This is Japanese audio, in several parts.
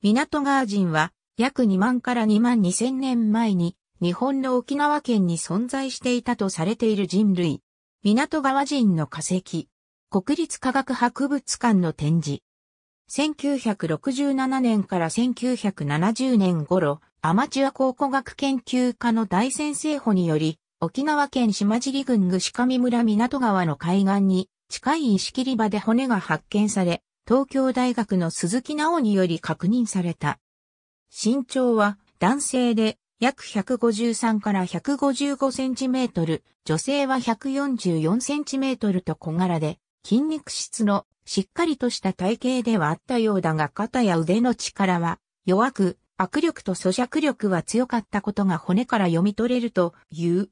港川人は約2万から2万2千年前に日本の沖縄県に存在していたとされている人類。港川人の化石。国立科学博物館の展示。1967年から1970年頃、アマチュア考古学研究家の大先生補により、沖縄県島尻郡具志上村港川の海岸に近い石切り場で骨が発見され、東京大学の鈴木直により確認された。身長は男性で約153から155センチメートル、女性は144センチメートルと小柄で、筋肉質のしっかりとした体型ではあったようだが肩や腕の力は弱く、握力と咀嚼力は強かったことが骨から読み取れるという。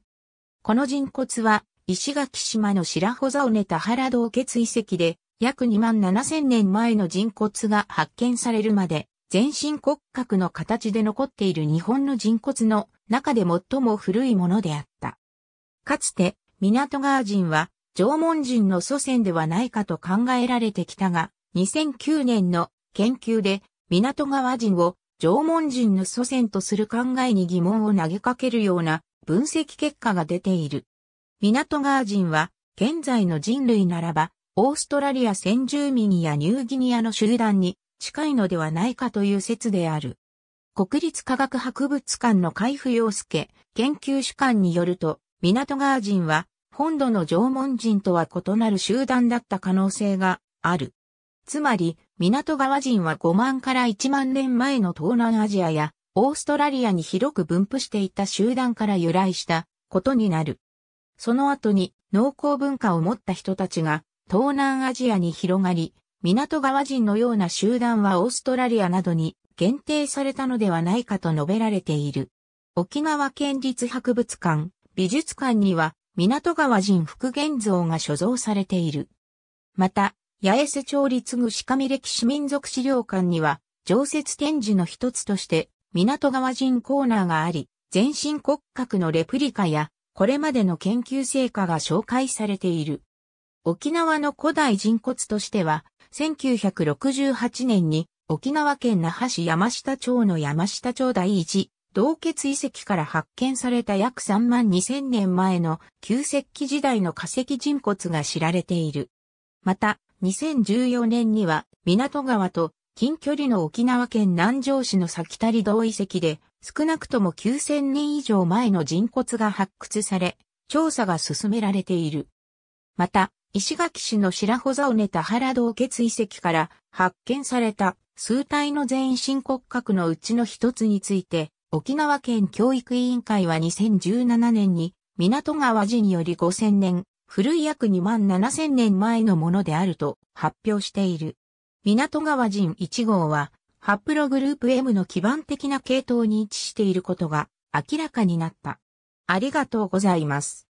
この人骨は石垣島の白穂座を寝た原道血遺跡で約2万7千年前の人骨が発見されるまで、全身骨格の形で残っている日本の人骨の中で最も古いものであった。かつて、港川人は縄文人の祖先ではないかと考えられてきたが、2009年の研究で港川人を縄文人の祖先とする考えに疑問を投げかけるような分析結果が出ている。港川人は現在の人類ならばオーストラリア先住民やニューギニアの集団に近いのではないかという説である。国立科学博物館の海部洋介研究主管によると、港川人は本土の縄文人とは異なる集団だった可能性がある。つまり、港川人は5万から1万年前の東南アジアやオーストラリアに広く分布していた集団から由来したことになる。その後に農耕文化を持った人たちが東南アジアに広がり、港川人のような集団はオーストラリアなどに限定されたのではないかと述べられている。沖縄県立博物館、美術館には港川人復元像が所蔵されている。また、八重瀬町立具志上歴史民族資料館には常設展示の一つとして港川人コーナーがあり、全身骨格のレプリカやこれまでの研究成果が紹介されている。沖縄の古代人骨としては、1968年に沖縄県那覇市山下町の山下町第一洞穴遺跡から発見された約3万2000年前の旧石器時代の化石人骨が知られている。また、2014年には港川と近距離の沖縄県南城市の先谷道遺跡で少なくとも9000年以上前の人骨が発掘され、調査が進められている。また、石垣市の白穂座を寝た原洞穴遺跡から発見された数体の全身骨格のうちの一つについて、沖縄県教育委員会は2017年に港川寺により5000年、古い約2万7000年前のものであると発表している。港川人1号は、ハプログループ M の基盤的な系統に位置していることが明らかになった。ありがとうございます。